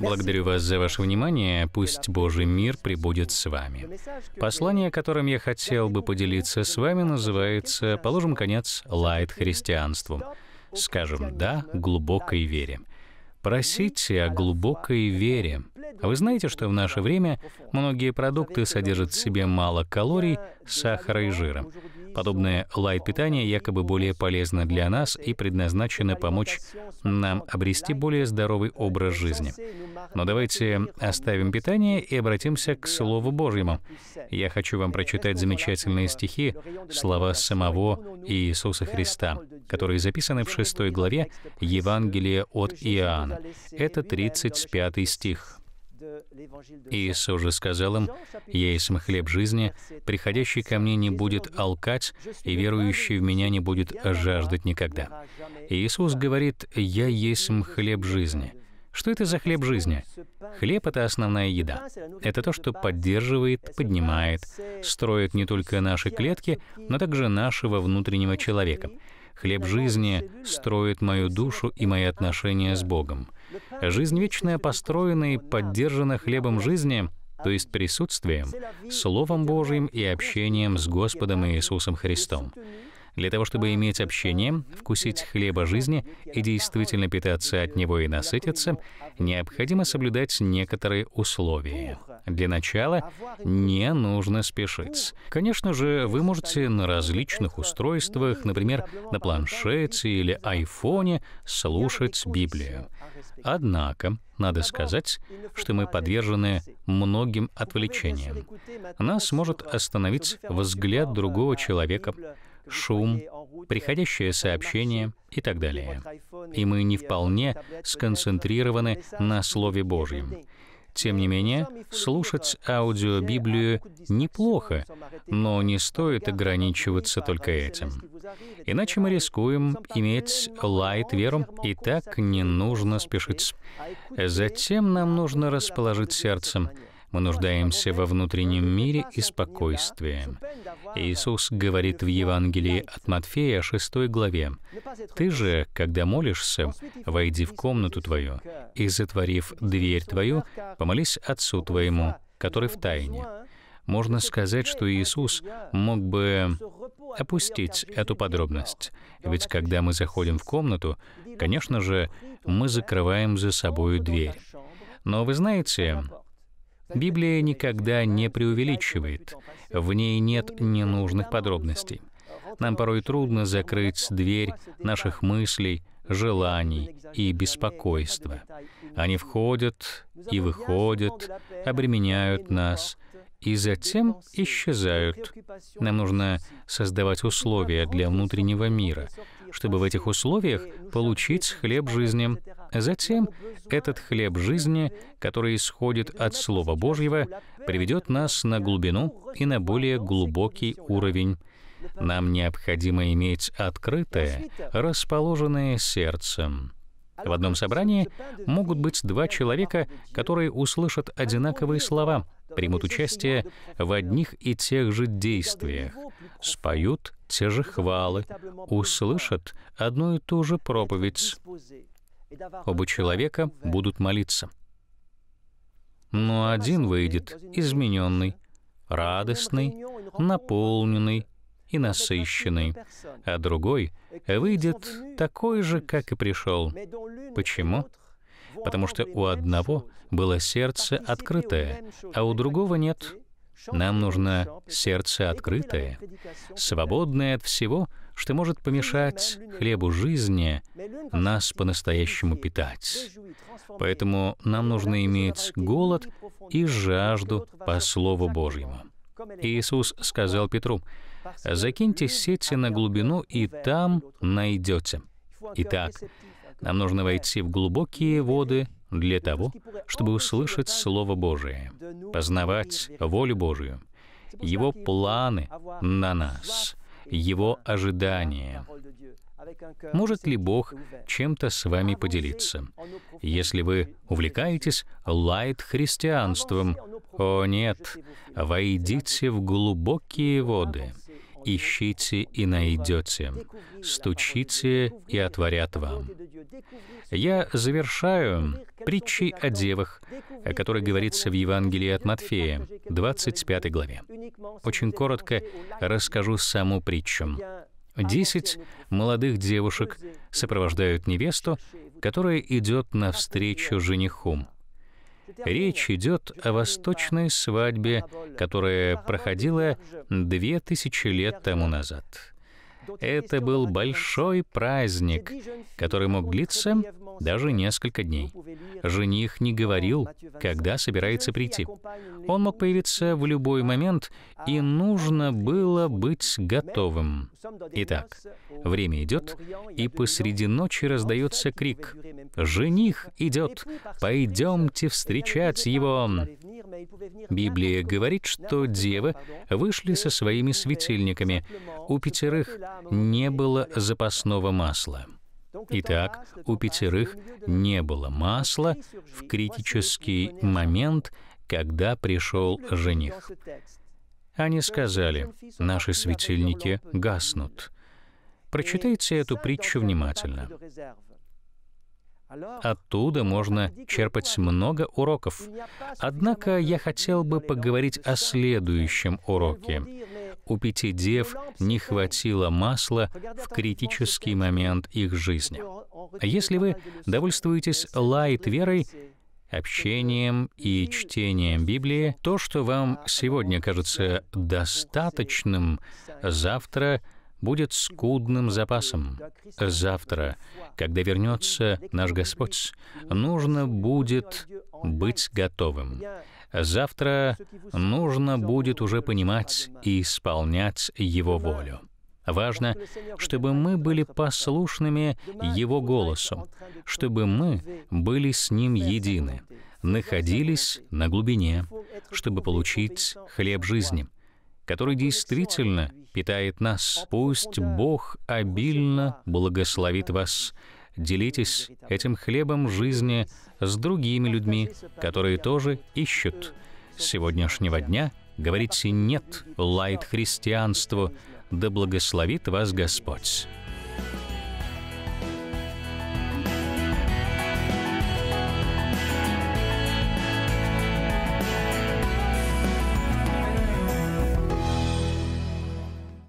Благодарю вас за ваше внимание. Пусть Божий мир прибудет с вами. Послание, которым я хотел бы поделиться с вами, называется «Положим конец лайт-христианству». Скажем «да» глубокой вере. Просите о глубокой вере. А вы знаете, что в наше время многие продукты содержат в себе мало калорий, сахара и жира. Подобное лайт-питание якобы более полезно для нас и предназначено помочь нам обрести более здоровый образ жизни. Но давайте оставим питание и обратимся к Слову Божьему. Я хочу вам прочитать замечательные стихи, слова самого Иисуса Христа, которые записаны в 6 главе Евангелия от Иоанна. Иоанн. Это 35 стих. Иисус же сказал им, «Я есть хлеб жизни, приходящий ко мне не будет алкать, и верующий в меня не будет жаждать никогда». Иисус говорит, «Я есть хлеб жизни». Что это за хлеб жизни? Хлеб — это основная еда. Это то, что поддерживает, поднимает, строит не только наши клетки, но также нашего внутреннего человека, Хлеб жизни строит мою душу и мои отношения с Богом. Жизнь вечная построена и поддержана хлебом жизни, то есть присутствием, Словом Божьим и общением с Господом Иисусом Христом. Для того, чтобы иметь общение, вкусить хлеба жизни и действительно питаться от него и насытиться, необходимо соблюдать некоторые условия. Для начала не нужно спешить. Конечно же, вы можете на различных устройствах, например, на планшете или айфоне, слушать Библию. Однако, надо сказать, что мы подвержены многим отвлечениям. Нас может остановить взгляд другого человека, шум, приходящее сообщение и так далее. И мы не вполне сконцентрированы на Слове Божьем. Тем не менее, слушать аудиобиблию неплохо, но не стоит ограничиваться только этим. Иначе мы рискуем иметь лайт-веру, и так не нужно спешить. Затем нам нужно расположить сердцем, мы нуждаемся во внутреннем мире и спокойствии. Иисус говорит в Евангелии от Матфея 6 главе, «Ты же, когда молишься, войди в комнату твою, и, затворив дверь твою, помолись Отцу твоему, который в тайне». Можно сказать, что Иисус мог бы опустить эту подробность, ведь когда мы заходим в комнату, конечно же, мы закрываем за собой дверь. Но вы знаете, Библия никогда не преувеличивает, в ней нет ненужных подробностей. Нам порой трудно закрыть дверь наших мыслей, желаний и беспокойства. Они входят и выходят, обременяют нас и затем исчезают. Нам нужно создавать условия для внутреннего мира, чтобы в этих условиях получить хлеб жизни. Затем этот хлеб жизни, который исходит от Слова Божьего, приведет нас на глубину и на более глубокий уровень. Нам необходимо иметь открытое, расположенное сердцем. В одном собрании могут быть два человека, которые услышат одинаковые слова, примут участие в одних и тех же действиях, споют те же хвалы, услышат одну и ту же проповедь. Оба человека будут молиться. Но один выйдет измененный, радостный, наполненный и насыщенный, а другой выйдет такой же, как и пришел. Почему? Потому что у одного было сердце открытое, а у другого нет — нам нужно сердце открытое, свободное от всего, что может помешать хлебу жизни нас по-настоящему питать. Поэтому нам нужно иметь голод и жажду по Слову Божьему. Иисус сказал Петру, «Закиньте сети на глубину, и там найдете». Итак, нам нужно войти в глубокие воды для того, чтобы услышать Слово Божие, познавать волю Божию, Его планы на нас, Его ожидания. Может ли Бог чем-то с вами поделиться? Если вы увлекаетесь лайт-христианством, о нет, войдите в глубокие воды — ищите и найдете, стучите и отворят вам. Я завершаю притчей о девах, о которой говорится в Евангелии от Матфея, 25 главе. Очень коротко расскажу саму притчу. Десять молодых девушек сопровождают невесту, которая идет навстречу жениху. Речь идет о восточной свадьбе, которая проходила две тысячи лет тому назад. Это был большой праздник, который мог длиться даже несколько дней. Жених не говорил, когда собирается прийти. Он мог появиться в любой момент, и нужно было быть готовым. Итак, время идет, и посреди ночи раздается крик. «Жених идет! Пойдемте встречать его!» Библия говорит, что девы вышли со своими светильниками. У пятерых не было запасного масла. Итак, у пятерых не было масла в критический момент, когда пришел жених. Они сказали, наши светильники гаснут. Прочитайте эту притчу внимательно. Оттуда можно черпать много уроков. Однако я хотел бы поговорить о следующем уроке у пяти дев не хватило масла в критический момент их жизни. А если вы довольствуетесь лайт-верой, общением и чтением Библии, то, что вам сегодня кажется достаточным, завтра будет скудным запасом. Завтра, когда вернется наш Господь, нужно будет быть готовым. Завтра нужно будет уже понимать и исполнять Его волю. Важно, чтобы мы были послушными Его голосу, чтобы мы были с Ним едины, находились на глубине, чтобы получить хлеб жизни, который действительно питает нас. Пусть Бог обильно благословит вас делитесь этим хлебом жизни с другими людьми, которые тоже ищут. С сегодняшнего дня говорите «нет» лайт христианству, да благословит вас Господь.